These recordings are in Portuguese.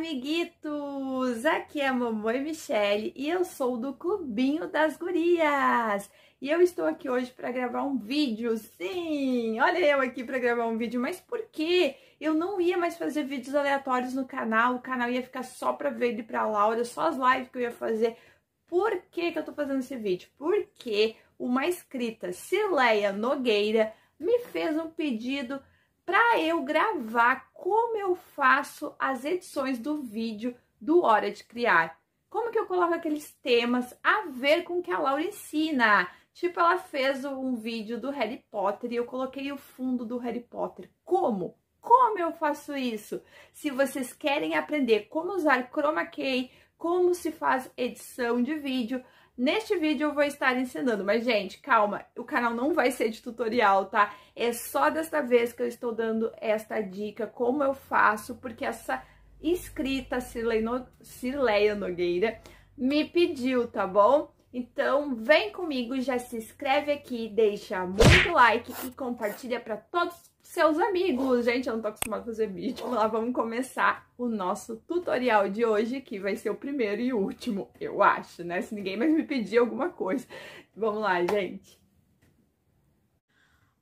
amiguitos! Aqui é a Mamãe Michele e eu sou do Clubinho das Gurias. E eu estou aqui hoje para gravar um vídeo, sim! Olha eu aqui para gravar um vídeo, mas por quê? Eu não ia mais fazer vídeos aleatórios no canal, o canal ia ficar só para ver e para Laura, só as lives que eu ia fazer. Por que que eu estou fazendo esse vídeo? Porque uma escrita Sileia Nogueira, me fez um pedido para eu gravar como eu faço as edições do vídeo do Hora de Criar. Como que eu coloco aqueles temas a ver com o que a Laura ensina? Tipo, ela fez um vídeo do Harry Potter e eu coloquei o fundo do Harry Potter. Como? Como eu faço isso? Se vocês querem aprender como usar chroma key, como se faz edição de vídeo, Neste vídeo eu vou estar ensinando, mas gente, calma, o canal não vai ser de tutorial, tá? É só desta vez que eu estou dando esta dica, como eu faço, porque essa inscrita Cirlei Nogueira me pediu, tá bom? Então vem comigo, já se inscreve aqui, deixa muito like e compartilha para todos seus amigos. Gente, eu não tô acostumada a fazer vídeo. Vamos lá, vamos começar o nosso tutorial de hoje, que vai ser o primeiro e último, eu acho, né? Se ninguém mais me pedir alguma coisa. Vamos lá, gente.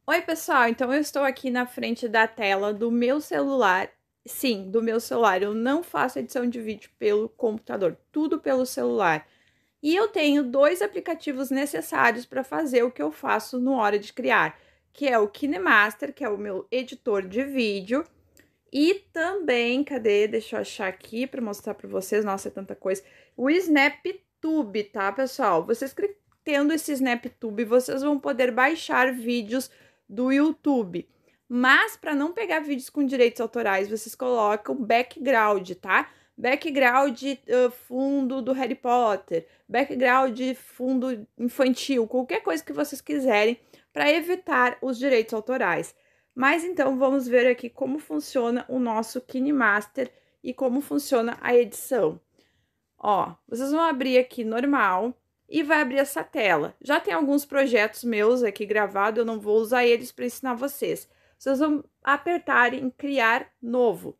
Oi, pessoal. Então, eu estou aqui na frente da tela do meu celular sim, do meu celular. Eu não faço edição de vídeo pelo computador, tudo pelo celular. E eu tenho dois aplicativos necessários para fazer o que eu faço no Hora de Criar que é o KineMaster, que é o meu editor de vídeo. E também, cadê? Deixa eu achar aqui para mostrar para vocês. Nossa, é tanta coisa. O SnapTube, tá, pessoal? Vocês tendo esse SnapTube, vocês vão poder baixar vídeos do YouTube. Mas para não pegar vídeos com direitos autorais, vocês colocam background, tá? background uh, fundo do Harry Potter, background fundo infantil, qualquer coisa que vocês quiserem para evitar os direitos autorais. Mas então vamos ver aqui como funciona o nosso KineMaster e como funciona a edição. Ó, vocês vão abrir aqui normal e vai abrir essa tela. Já tem alguns projetos meus aqui gravados, eu não vou usar eles para ensinar vocês. Vocês vão apertar em criar novo.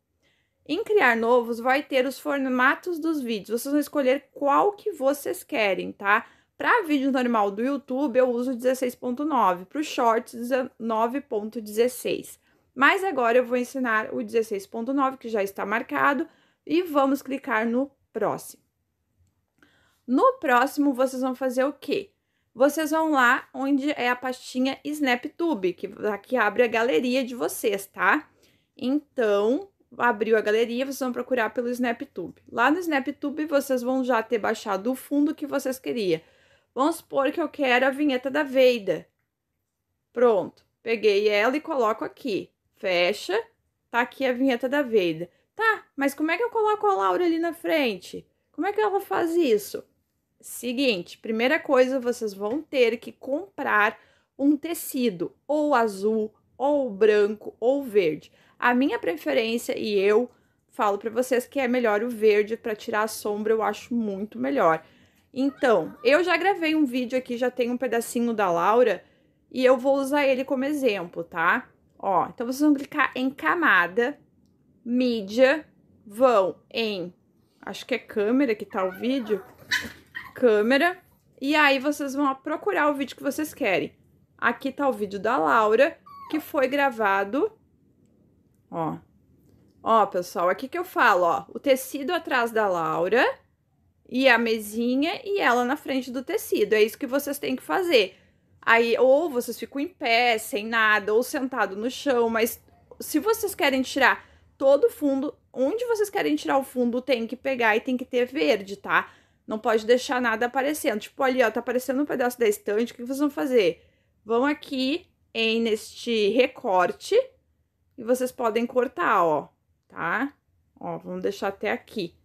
Em criar novos, vai ter os formatos dos vídeos. Vocês vão escolher qual que vocês querem, tá? Para vídeo normal do YouTube, eu uso 16.9, para o Shorts 19.16. Mas agora eu vou ensinar o 16.9, que já está marcado, e vamos clicar no próximo. No próximo, vocês vão fazer o quê? Vocês vão lá onde é a pastinha SnapTube, que aqui abre a galeria de vocês, tá? Então, abriu a galeria, vocês vão procurar pelo SnapTube. Lá no SnapTube vocês vão já ter baixado o fundo que vocês queriam. Vamos supor que eu quero a vinheta da Veida. Pronto, peguei ela e coloco aqui. Fecha, tá aqui a vinheta da Veida. Tá, mas como é que eu coloco a Laura ali na frente? Como é que ela faz isso? Seguinte, primeira coisa, vocês vão ter que comprar um tecido ou azul, ou branco, ou verde. A minha preferência, e eu falo para vocês que é melhor o verde para tirar a sombra, eu acho muito melhor. Então, eu já gravei um vídeo aqui, já tem um pedacinho da Laura, e eu vou usar ele como exemplo, tá? Ó, então vocês vão clicar em camada, mídia, vão em, acho que é câmera que tá o vídeo, câmera, e aí vocês vão procurar o vídeo que vocês querem. Aqui tá o vídeo da Laura, que foi gravado Ó. Ó, pessoal, aqui que eu falo, ó. O tecido atrás da Laura e a mesinha e ela na frente do tecido. É isso que vocês têm que fazer. Aí, ou vocês ficam em pé, sem nada, ou sentado no chão, mas se vocês querem tirar todo o fundo, onde vocês querem tirar o fundo, tem que pegar e tem que ter verde, tá? Não pode deixar nada aparecendo. Tipo, ali, ó, tá aparecendo um pedaço da estante, o que vocês vão fazer? Vão aqui em neste recorte, e vocês podem cortar, ó, tá? Ó, vamos deixar até aqui.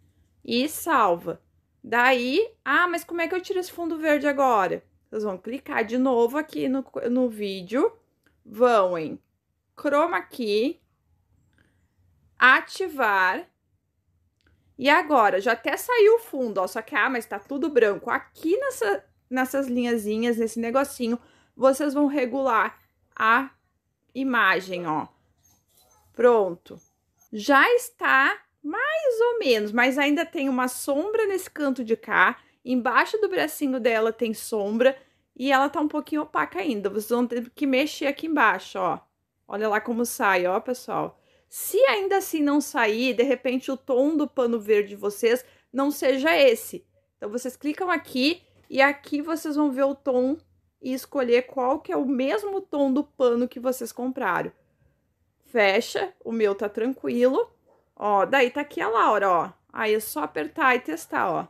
E salva. Daí, ah, mas como é que eu tiro esse fundo verde agora? Vocês vão clicar de novo aqui no, no vídeo, vão em Chroma Key, ativar. E agora, já até saiu o fundo, ó, só que, ah, mas tá tudo branco. Aqui nessa, nessas linhazinhas, nesse negocinho, vocês vão regular a imagem, ó. Pronto. Já está mais ou menos, mas ainda tem uma sombra nesse canto de cá. Embaixo do bracinho dela tem sombra e ela tá um pouquinho opaca ainda. Vocês vão ter que mexer aqui embaixo, ó. Olha lá como sai, ó, pessoal. Se ainda assim não sair, de repente o tom do pano verde de vocês não seja esse. Então vocês clicam aqui e aqui vocês vão ver o tom e escolher qual que é o mesmo tom do pano que vocês compraram fecha, o meu tá tranquilo. Ó, daí tá aqui a Laura, ó. Aí é só apertar e testar, ó.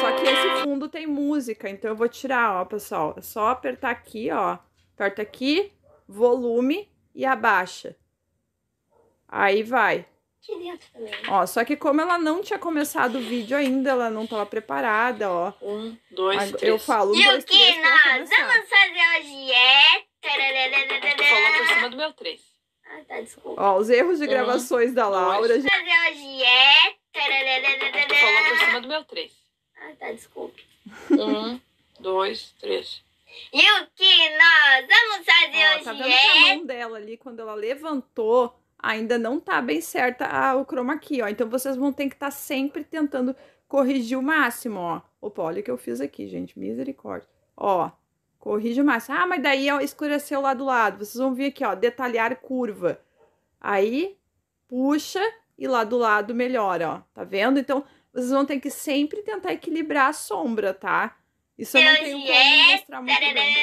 Só que esse fundo tem música, então eu vou tirar, ó, pessoal. É só apertar aqui, ó. Aperta aqui, volume e abaixa. Aí vai. Ó, só que como ela não tinha começado o vídeo ainda, ela não tava preparada, ó. Um, dois, três. Eu falo um, dois, três. E o que nós vamos fazer hoje é... Falou por cima do meu 3. Ah, tá, desculpa. Ó, os erros de uhum. gravações uhum. da Laura. É hoje é. Falou por cima do meu 3. Ah, tá, desculpa. Um, dois, três. E o que nós vamos fazer Ó, tá hoje tá vendo é... que a é mão dela ali, quando ela levantou, ainda não tá bem certa a, o chroma aqui, ó. Então vocês vão ter que estar tá sempre tentando corrigir o máximo, ó. Opa, olha o que eu fiz aqui, gente. Misericórdia. Ó, Corrige o máximo. Ah, mas daí é escureceu lá do lado. Vocês vão vir aqui, ó, detalhar curva. Aí, puxa e lá do lado melhora, ó. Tá vendo? Então, vocês vão ter que sempre tentar equilibrar a sombra, tá? Isso eu não tenho como é mostrar muito bem.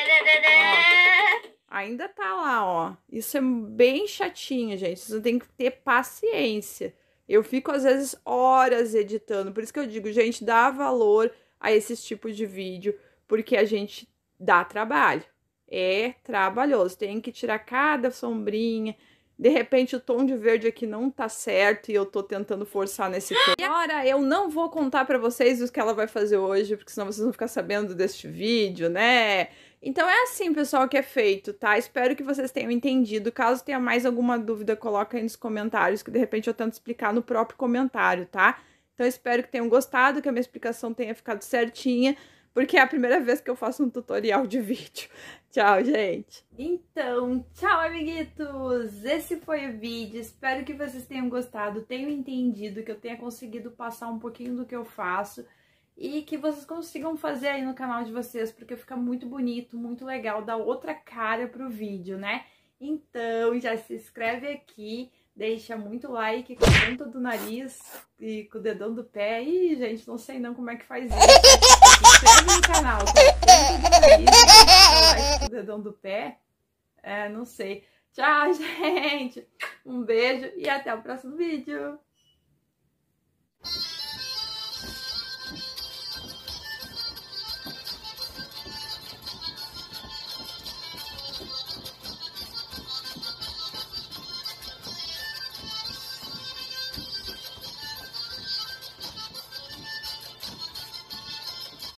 Ó, ainda tá lá, ó. Isso é bem chatinho, gente. Vocês têm que ter paciência. Eu fico, às vezes, horas editando. Por isso que eu digo, gente, dá valor a esses tipos de vídeo. Porque a gente dá trabalho. É trabalhoso, tem que tirar cada sombrinha. De repente o tom de verde aqui não tá certo e eu tô tentando forçar nesse tom. Agora eu não vou contar para vocês o que ela vai fazer hoje, porque senão vocês vão ficar sabendo deste vídeo, né? Então é assim, pessoal, que é feito, tá? Espero que vocês tenham entendido. Caso tenha mais alguma dúvida, coloca aí nos comentários, que de repente eu tento explicar no próprio comentário, tá? Então espero que tenham gostado, que a minha explicação tenha ficado certinha porque é a primeira vez que eu faço um tutorial de vídeo. Tchau, gente! Então, tchau, amiguitos! Esse foi o vídeo, espero que vocês tenham gostado, tenham entendido, que eu tenha conseguido passar um pouquinho do que eu faço e que vocês consigam fazer aí no canal de vocês, porque fica muito bonito, muito legal, dá outra cara pro vídeo, né? Então, já se inscreve aqui deixa muito like com o ponta do nariz e com o dedão do pé. Ih, gente, não sei não como é que faz isso. Se inscreve no canal com o ponta do nariz like, com o dedão do pé. É, não sei. Tchau, gente. Um beijo e até o próximo vídeo.